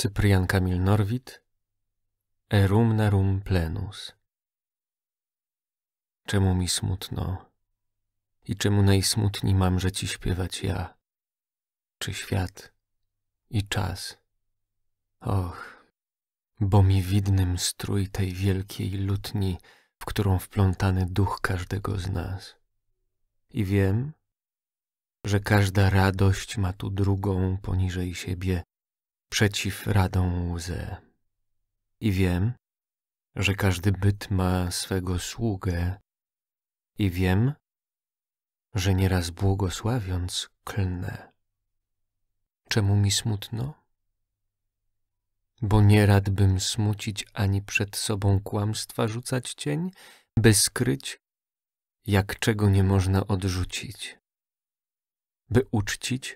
Cyprian Kamil Norwid Erum narum plenus Czemu mi smutno i czemu najsmutniej mam, że ci śpiewać ja, czy świat i czas. Och, bo mi widnym strój tej wielkiej lutni, w którą wplątany duch każdego z nas. I wiem, że każda radość ma tu drugą poniżej siebie, przeciw radą łzy. I wiem, że każdy byt ma swego sługę, i wiem, że nieraz błogosławiąc klnę. Czemu mi smutno? Bo nie radbym smucić ani przed sobą kłamstwa rzucać cień, by skryć, jak czego nie można odrzucić, by uczcić,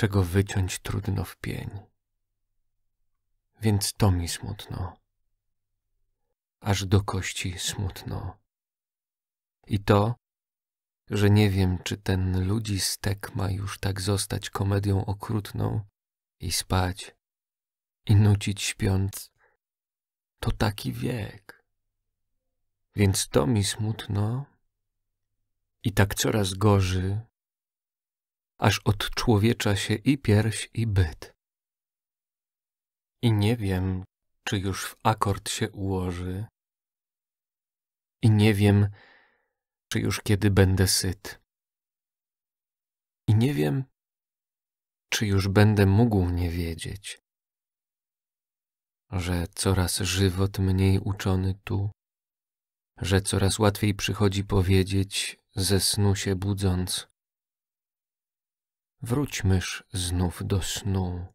czego wyciąć trudno w pień. Więc to mi smutno, aż do kości smutno. I to, że nie wiem, czy ten ludzi stek ma już tak zostać komedią okrutną i spać i nucić śpiąc, to taki wiek. Więc to mi smutno i tak coraz gorzej aż odczłowiecza się i pierś, i byt. I nie wiem, czy już w akord się ułoży, i nie wiem, czy już kiedy będę syt. I nie wiem, czy już będę mógł nie wiedzieć, że coraz żywot mniej uczony tu, że coraz łatwiej przychodzi powiedzieć ze snu się budząc, wróćmyż znów do snu.